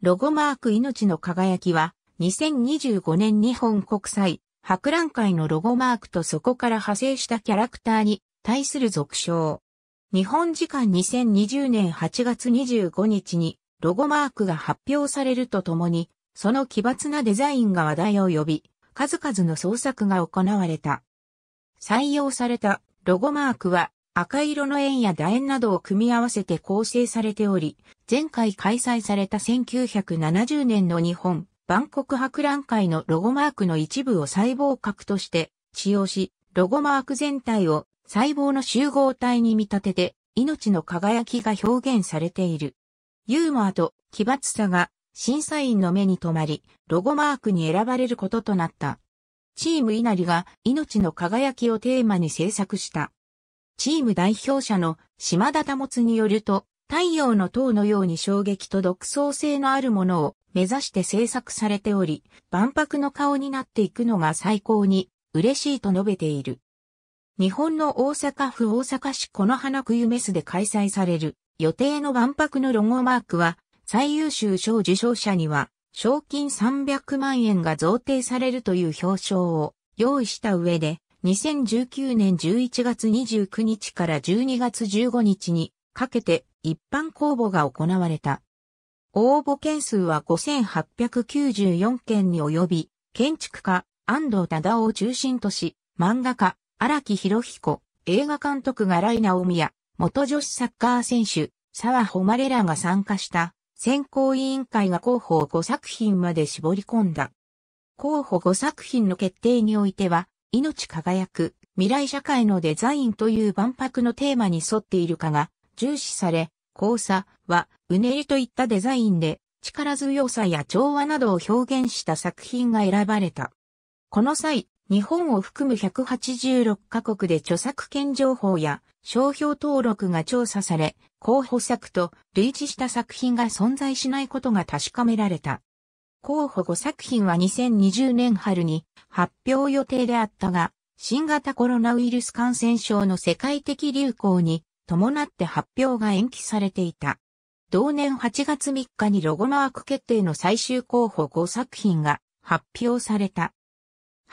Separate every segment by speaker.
Speaker 1: ロゴマーク命の輝きは、2025年日本国際博覧会のロゴマークとそこから派生したキャラクターに対する俗称。日本時間2020年8月25日にロゴマークが発表されるとともに、その奇抜なデザインが話題を呼び、数々の創作が行われた。採用されたロゴマークは赤色の円や楕円などを組み合わせて構成されており、前回開催された1970年の日本、万国博覧会のロゴマークの一部を細胞核として使用し、ロゴマーク全体を細胞の集合体に見立てて、命の輝きが表現されている。ユーモアと奇抜さが審査員の目に留まり、ロゴマークに選ばれることとなった。チーム稲荷が命の輝きをテーマに制作した。チーム代表者の島田保によると、太陽の塔のように衝撃と独創性のあるものを目指して制作されており、万博の顔になっていくのが最高に嬉しいと述べている。日本の大阪府大阪市この花冬夢スで開催される予定の万博のロゴマークは最優秀賞受賞者には賞金300万円が贈呈されるという表彰を用意した上で2019年11月29日から12月15日にかけて一般公募が行われた。応募件数は5894件に及び、建築家、安藤忠夫を中心とし、漫画家、荒木博彦、映画監督がライナオミヤ、元女子サッカー選手、沢誉らが参加した選考委員会が候補5作品まで絞り込んだ。候補5作品の決定においては、命輝く、未来社会のデザインという万博のテーマに沿っているかが重視され、交差は、うねりといったデザインで、力強さや調和などを表現した作品が選ばれた。この際、日本を含む186カ国で著作権情報や商標登録が調査され、候補作と類似した作品が存在しないことが確かめられた。候補5作品は2020年春に発表予定であったが、新型コロナウイルス感染症の世界的流行に伴って発表が延期されていた。同年8月3日にロゴマーク決定の最終候補5作品が発表された。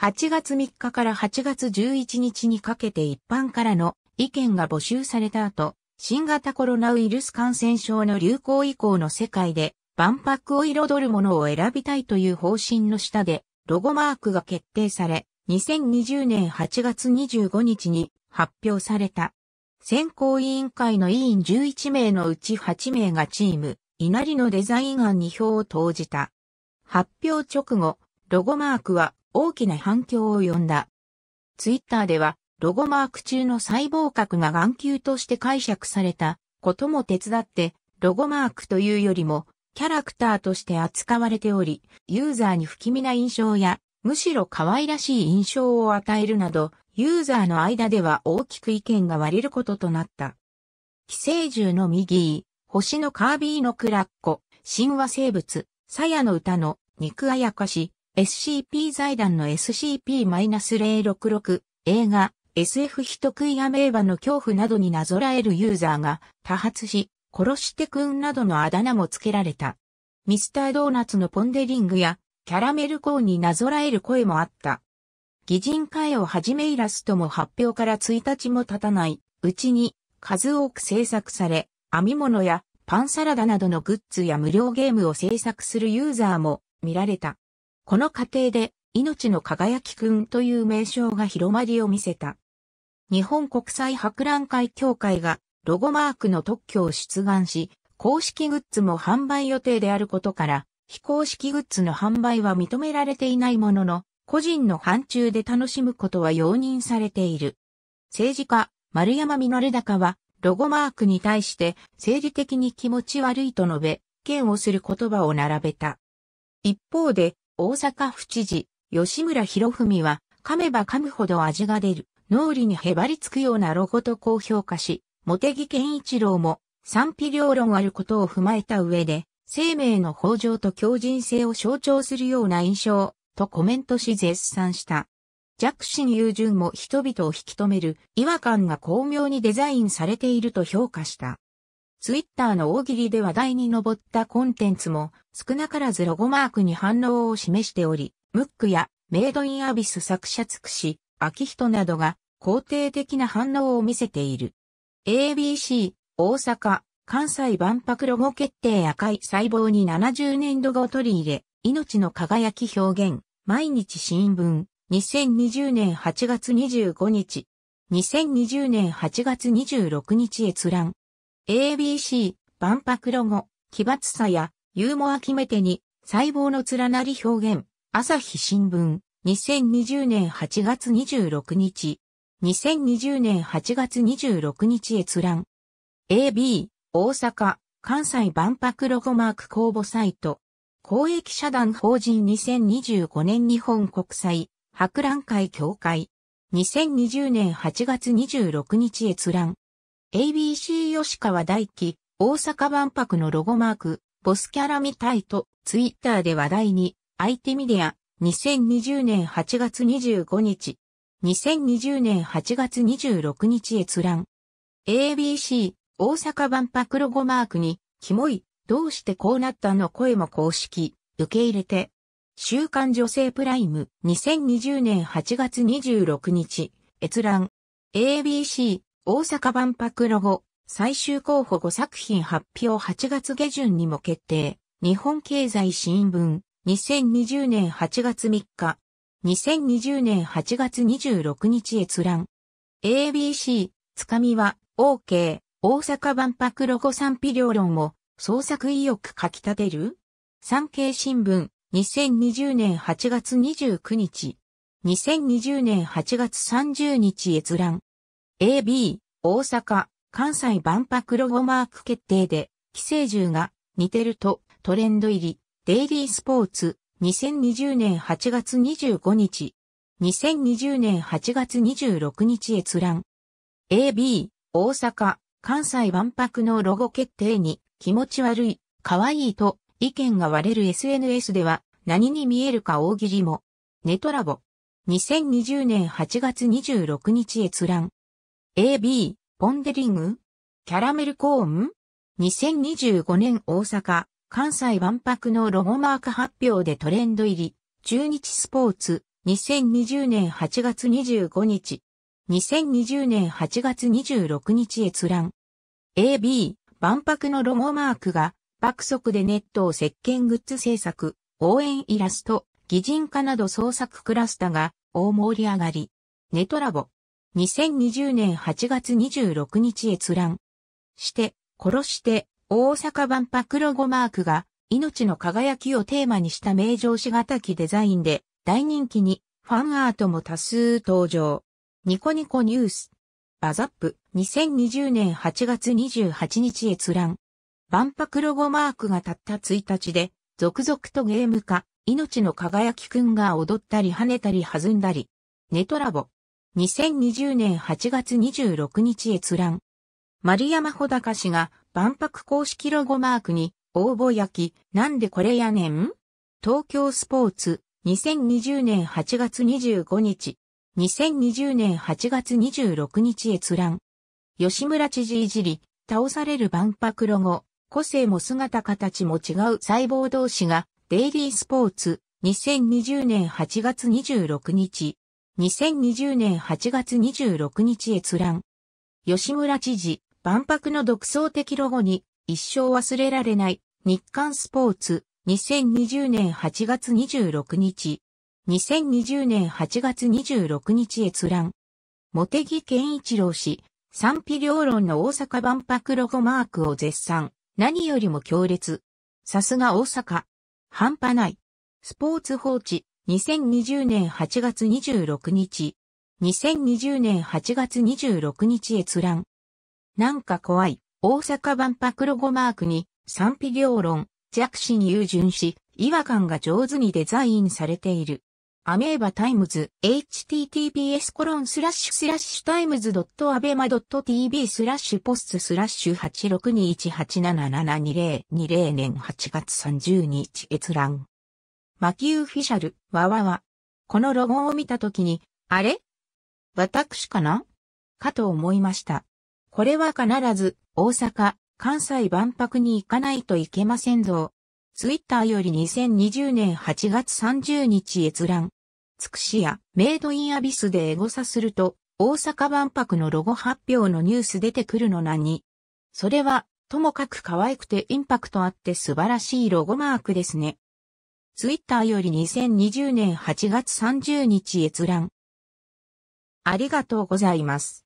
Speaker 1: 8月3日から8月11日にかけて一般からの意見が募集された後、新型コロナウイルス感染症の流行以降の世界で万博を彩るものを選びたいという方針の下でロゴマークが決定され、2020年8月25日に発表された。選考委員会の委員11名のうち8名がチーム、稲荷のデザイン案に票を投じた。発表直後、ロゴマークは大きな反響を呼んだ。ツイッターでは、ロゴマーク中の細胞核が眼球として解釈されたことも手伝って、ロゴマークというよりも、キャラクターとして扱われており、ユーザーに不気味な印象やむしろ可愛らしい印象を与えるなど、ユーザーの間では大きく意見が割れることとなった。寄生獣の右、星のカービィのクラッコ、神話生物、サヤの歌の肉あやかし、SCP 財団の SCP-066 映画 SF 人食いアメーバの恐怖などになぞらえるユーザーが多発し、殺してくんなどのあだ名も付けられた。ミスタードーナツのポンデリングやキャラメルコーンになぞらえる声もあった。擬人化絵をはじめイラストも発表から1日も経たないうちに数多く制作され、編み物やパンサラダなどのグッズや無料ゲームを制作するユーザーも見られた。この過程で命の輝きくんという名称が広まりを見せた。日本国際博覧会協会がロゴマークの特許を出願し、公式グッズも販売予定であることから、非公式グッズの販売は認められていないものの、個人の範疇で楽しむことは容認されている。政治家、丸山実高は、ロゴマークに対して政治的に気持ち悪いと述べ、嫌をする言葉を並べた。一方で、大阪府知事、吉村博文は、噛めば噛むほど味が出る、脳裏にへばりつくようなロゴと高評価し、茂木健一郎も賛否両論あることを踏まえた上で、生命の豊穣と強靭性を象徴するような印象、とコメントし絶賛した。弱心友純も人々を引き止める違和感が巧妙にデザインされていると評価した。ツイッターの大喜利で話題に上ったコンテンツも少なからずロゴマークに反応を示しており、ムックやメイドインアビス作者つくし、秋人などが肯定的な反応を見せている。ABC、大阪、関西万博ロゴ決定赤い細胞に70年度後を取り入れ、命の輝き表現、毎日新聞、2020年8月25日、2020年8月26日閲覧。ABC、万博ロゴ、奇抜さや、ユーモア決め手に、細胞の連なり表現、朝日新聞、2020年8月26日、2020年8月26日閲覧。AB、大阪、関西万博ロゴマーク公募サイト。公益社団法人2025年日本国際博覧会協会。2020年8月26日閲覧。ABC 吉川大輝、大阪万博のロゴマーク、ボスキャラみたいと、ツイッターで話題に、相手メディア、2020年8月25日、2020年8月26日閲覧。ABC、大阪万博ロゴマークに、キモい、どうしてこうなったの声も公式、受け入れて。週刊女性プライム、2020年8月26日、閲覧。ABC、大阪万博ロゴ、最終候補5作品発表8月下旬にも決定。日本経済新聞、2020年8月3日。2020年8月26日閲覧。ABC、つかみは、OK。大阪万博ロゴ賛否両論を創作意欲かき立てる産経新聞2020年8月29日2020年8月30日閲覧 AB 大阪関西万博ロゴマーク決定で寄生獣が似てるとトレンド入りデイリースポーツ2020年8月25日2020年8月26日閲覧 AB 大阪関西万博のロゴ決定に気持ち悪い、可愛いと意見が割れる SNS では何に見えるか大喜利も。ネトラボ。2020年8月26日閲覧。AB、ポンデリングキャラメルコーン ?2025 年大阪、関西万博のロゴマーク発表でトレンド入り。中日スポーツ、2020年8月25日。2020年8月26日閲覧。AB、万博のロゴマークが、爆速でネットを石鹸グッズ制作、応援イラスト、擬人化など創作クラスターが、大盛り上がり。ネトラボ。2020年8月26日閲覧。して、殺して、大阪万博ロゴマークが、命の輝きをテーマにした名城しがたきデザインで、大人気に、ファンアートも多数登場。ニコニコニュース。バザップ。2020年8月28日閲覧。万博ロゴマークがたった1日で、続々とゲーム化、命の輝きくんが踊ったり跳ねたり弾んだり。ネトラボ。2020年8月26日閲覧。丸山穂高氏が万博公式ロゴマークに応募焼き、なんでこれやねん東京スポーツ、2020年8月25日。2020年8月26日閲覧。吉村知事いじり、倒される万博ロゴ、個性も姿形も違う細胞同士が、デイリースポーツ、2020年8月26日、2020年8月26日閲覧。吉村知事、万博の独創的ロゴに、一生忘れられない、日刊スポーツ、2020年8月26日、2020年8月26日閲覧。茂木健一郎氏、賛否両論の大阪万博ロゴマークを絶賛。何よりも強烈。さすが大阪。半端ない。スポーツ報知。2020年8月26日。2020年8月26日閲覧。なんか怖い。大阪万博ロゴマークに賛否両論。弱視に優順し、違和感が上手にデザインされている。アメーバタイムズ、https コロンスラッシュスラッシュタイムズ .abema.tv スラッシュポストスラッシュ86218772020年8月30日閲覧。マキューフィシャル、わわわ。このロゴを見たときに、あれ私かなかと思いました。これは必ず、大阪、関西万博に行かないといけませんぞ。ツイッターより2020年8月30日閲覧。つくしやメイドインアビスでエゴサすると、大阪万博のロゴ発表のニュース出てくるのなに。それは、ともかく可愛くてインパクトあって素晴らしいロゴマークですね。ツイッターより2020年8月30日閲覧。ありがとうございます。